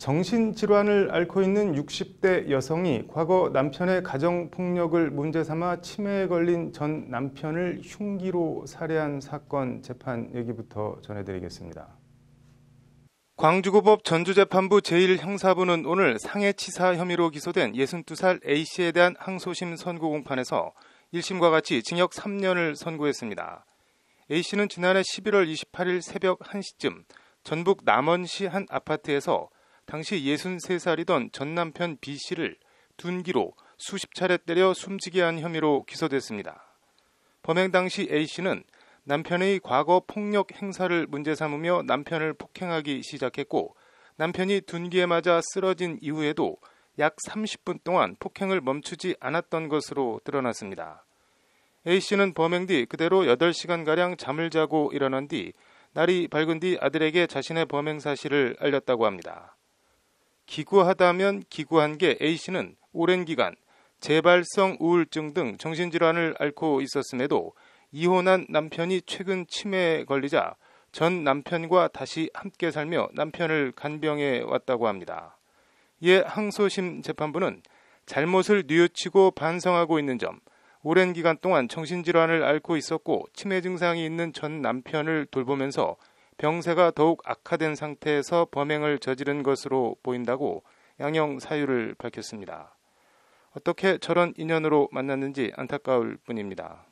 정신질환을 앓고 있는 60대 여성이 과거 남편의 가정폭력을 문제삼아 치매에 걸린 전 남편을 흉기로 살해한 사건 재판 얘기부터 전해드리겠습니다. 광주고법 전주재판부 제1형사부는 오늘 상해치사 혐의로 기소된 62살 A씨에 대한 항소심 선고 공판에서 1심과 같이 징역 3년을 선고했습니다. A씨는 지난해 11월 28일 새벽 1시쯤 전북 남원시 한 아파트에서 당시 63살이던 전남편 B씨를 둔기로 수십 차례 때려 숨지게 한 혐의로 기소됐습니다. 범행 당시 A씨는 남편의 과거 폭력 행사를 문제 삼으며 남편을 폭행하기 시작했고 남편이 둔기에 맞아 쓰러진 이후에도 약 30분 동안 폭행을 멈추지 않았던 것으로 드러났습니다. A씨는 범행 뒤 그대로 8시간가량 잠을 자고 일어난 뒤 날이 밝은 뒤 아들에게 자신의 범행 사실을 알렸다고 합니다. 기구하다면 기구한 게 A씨는 오랜 기간 재발성 우울증 등 정신질환을 앓고 있었음에도 이혼한 남편이 최근 치매에 걸리자 전 남편과 다시 함께 살며 남편을 간병해 왔다고 합니다. 이에 항소심 재판부는 잘못을 뉘우치고 반성하고 있는 점, 오랜 기간 동안 정신질환을 앓고 있었고 치매 증상이 있는 전 남편을 돌보면서 병세가 더욱 악화된 상태에서 범행을 저지른 것으로 보인다고 양형 사유를 밝혔습니다. 어떻게 저런 인연으로 만났는지 안타까울 뿐입니다.